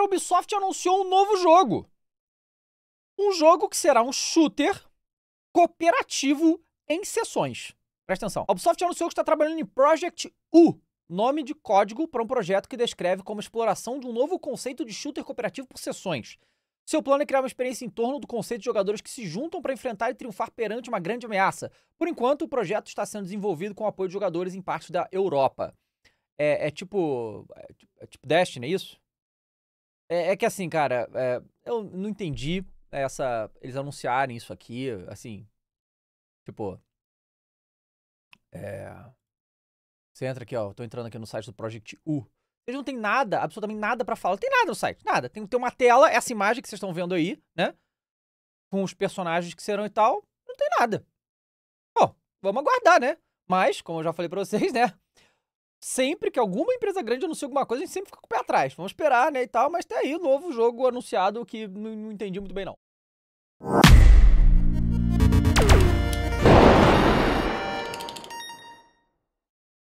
a Ubisoft anunciou um novo jogo. Um jogo que será um shooter cooperativo em sessões. Presta atenção. A Ubisoft anunciou que está trabalhando em Project U, nome de código para um projeto que descreve como exploração de um novo conceito de shooter cooperativo por sessões. Seu plano é criar uma experiência em torno do conceito de jogadores que se juntam para enfrentar e triunfar perante uma grande ameaça. Por enquanto, o projeto está sendo desenvolvido com o apoio de jogadores em partes da Europa. É, é tipo. é, é tipo Destiny, é isso? É, é que assim, cara, é, eu não entendi essa. Eles anunciarem isso aqui, assim. Tipo. É. Você entra aqui, ó. Tô entrando aqui no site do Project U. Eles não tem nada, absolutamente nada para falar. Não tem nada no site, nada. Tem, tem uma tela, é essa imagem que vocês estão vendo aí, né? Com os personagens que serão e tal. Não tem nada. Bom, vamos aguardar, né? Mas, como eu já falei pra vocês, né? sempre que alguma empresa grande anuncia alguma coisa, a gente sempre fica com o pé atrás. Vamos esperar, né, e tal, mas tem tá aí novo jogo anunciado que não, não entendi muito bem, não.